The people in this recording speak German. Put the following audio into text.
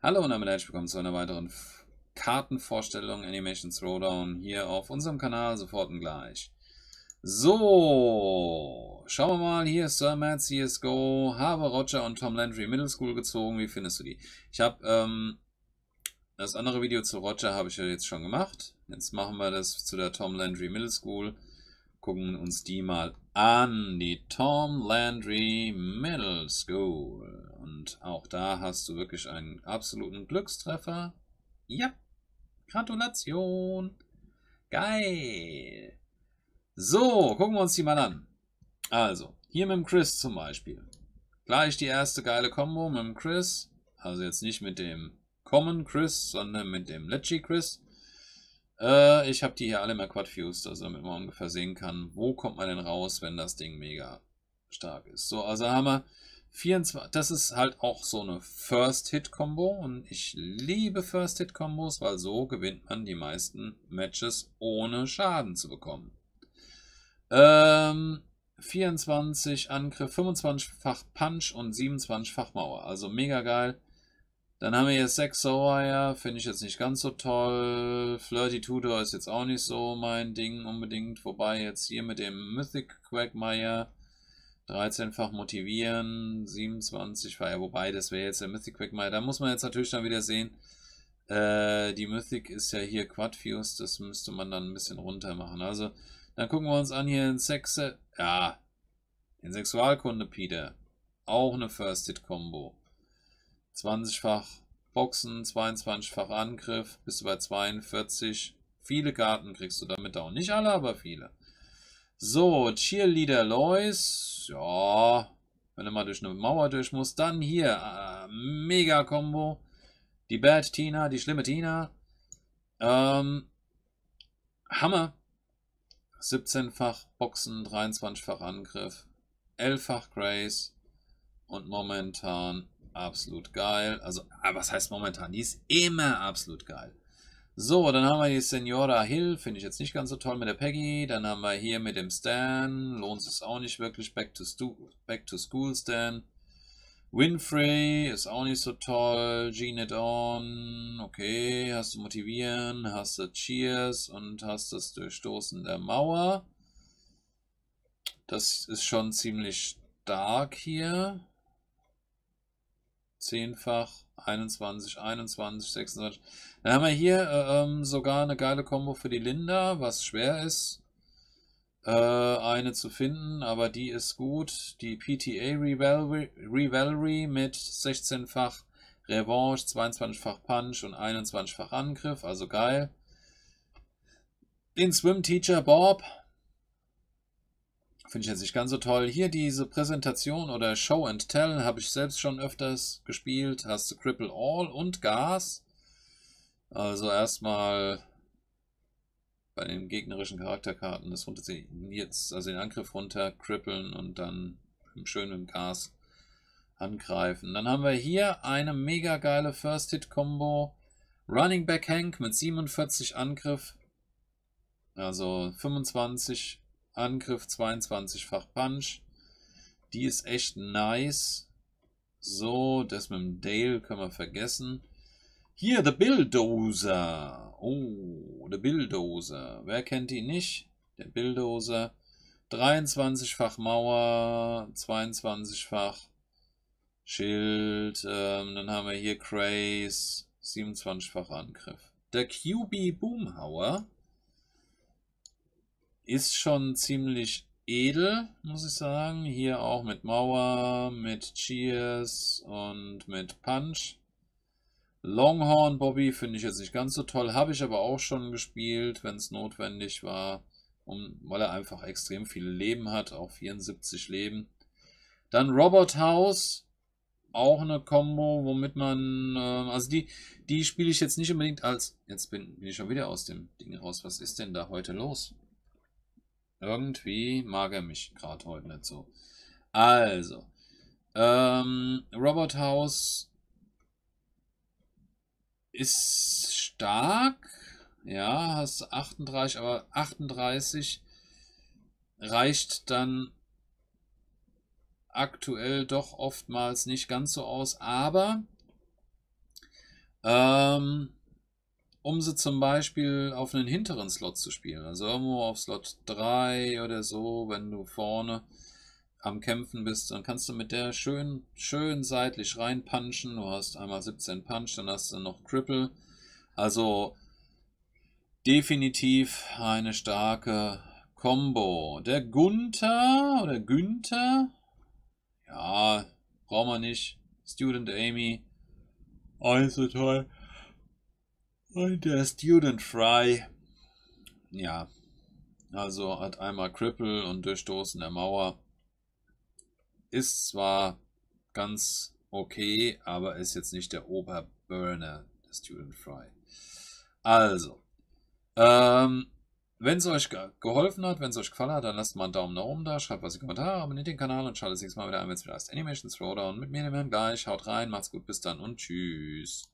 Hallo und damit herzlich willkommen zu einer weiteren Kartenvorstellung Animation Throwdown hier auf unserem Kanal, sofort und gleich. So, schauen wir mal, hier ist Sir Matt, CSGO, habe Roger und Tom Landry Middle School gezogen, wie findest du die? Ich habe, ähm, das andere Video zu Roger habe ich ja jetzt schon gemacht, jetzt machen wir das zu der Tom Landry Middle School gucken uns die mal an. Die Tom Landry Middle School. Und auch da hast du wirklich einen absoluten Glückstreffer. Ja, Gratulation. Geil. So, gucken wir uns die mal an. Also, hier mit dem Chris zum Beispiel. Gleich die erste geile Combo mit dem Chris. Also jetzt nicht mit dem Common Chris, sondern mit dem Leggy Chris. Äh, ich habe die hier alle mal quadfused, also damit man ungefähr sehen kann, wo kommt man denn raus, wenn das Ding mega stark ist. So, also haben wir 24, das ist halt auch so eine First-Hit-Kombo und ich liebe First-Hit-Kombos, weil so gewinnt man die meisten Matches ohne Schaden zu bekommen. Ähm, 24 Angriff, 25-fach Punch und 27-fach Mauer, also mega geil. Dann haben wir hier Sex Sawyer, finde ich jetzt nicht ganz so toll. Flirty Tudor ist jetzt auch nicht so mein Ding unbedingt. Wobei jetzt hier mit dem Mythic Quagmire 13-fach motivieren, 27 war ja, wobei das wäre jetzt der Mythic Quagmire. Da muss man jetzt natürlich dann wieder sehen, äh, die Mythic ist ja hier Quad Fuse, das müsste man dann ein bisschen runter machen. Also, dann gucken wir uns an hier in Sexe, ja, in Sexualkunde, Peter. Auch eine first hit Combo. 20-fach Boxen, 22-fach Angriff, bist du bei 42. Viele Karten kriegst du damit auch. Nicht alle, aber viele. So, Cheerleader Lois. Ja, wenn du mal durch eine Mauer durch muss. Dann hier, äh, mega Combo. Die Bad Tina, die schlimme Tina. Ähm, Hammer. 17-fach Boxen, 23-fach Angriff, 11-fach Grace und momentan absolut geil. Also, ah, was heißt momentan? Die ist immer absolut geil. So, dann haben wir die Senora Hill, finde ich jetzt nicht ganz so toll mit der Peggy. Dann haben wir hier mit dem Stan, lohnt es auch nicht wirklich. Back to, Back to School Stan. Winfrey ist auch nicht so toll. Gene it on. Okay, hast du motivieren, hast du Cheers und hast das Durchstoßen der Mauer. Das ist schon ziemlich stark hier zehnfach, 21, 21, 26. Dann haben wir hier äh, ähm, sogar eine geile Combo für die Linda, was schwer ist, äh, eine zu finden, aber die ist gut. Die PTA Revalry mit 16-fach Revanche, 22-fach Punch und 21-fach Angriff, also geil. Den Swim Teacher Bob Finde ich jetzt nicht ganz so toll. Hier diese Präsentation oder Show and Tell habe ich selbst schon öfters gespielt. Hast du Cripple All und Gas. Also erstmal bei den gegnerischen Charakterkarten das runter jetzt also den Angriff runter crippeln und dann schön mit dem Gas angreifen. Dann haben wir hier eine mega geile First Hit Combo. Running Back Hank mit 47 Angriff, also 25 Angriff 22-fach Punch. Die ist echt nice. So, das mit dem Dale können wir vergessen. Hier, The Bulldozer. Oh, The Bulldozer. Wer kennt ihn nicht? Der Bulldozer. 23-fach Mauer, 22-fach Schild. Ähm, dann haben wir hier Craze, 27-fach Angriff. Der QB Boomhauer ist schon ziemlich edel, muss ich sagen. Hier auch mit Mauer, mit Cheers und mit Punch. Longhorn Bobby finde ich jetzt nicht ganz so toll, habe ich aber auch schon gespielt, wenn es notwendig war, um, weil er einfach extrem viele Leben hat, auch 74 Leben. Dann Robot House, auch eine Combo, womit man, äh, also die, die spiele ich jetzt nicht unbedingt als, jetzt bin, bin ich schon wieder aus dem Ding raus, was ist denn da heute los? Irgendwie mag er mich gerade heute nicht so. Also, ähm, Robert House ist stark. Ja, hast 38, aber 38 reicht dann aktuell doch oftmals nicht ganz so aus. Aber ähm, um sie zum Beispiel auf einen hinteren Slot zu spielen. Also irgendwo auf Slot 3 oder so, wenn du vorne am Kämpfen bist, dann kannst du mit der schön, schön seitlich reinpunchen. Du hast einmal 17 Punch, dann hast du noch Cripple. Also definitiv eine starke Combo. Der Gunther oder Günther, ja, brauchen wir nicht. Student Amy, alles so toll. Und der Student Fry, ja, also hat einmal Cripple und Durchstoßen der Mauer. Ist zwar ganz okay, aber ist jetzt nicht der Oberburner, der Student Fry. Also, ähm, wenn es euch geholfen hat, wenn es euch gefallen hat, dann lasst mal einen Daumen nach oben da, schreibt was in die Kommentare, abonniert den Kanal und schaltet nächste Mal wieder ein, wenn es wieder heißt Animation Throwdown mit mir, dem Herrn Gleich. Haut rein, macht's gut, bis dann und tschüss.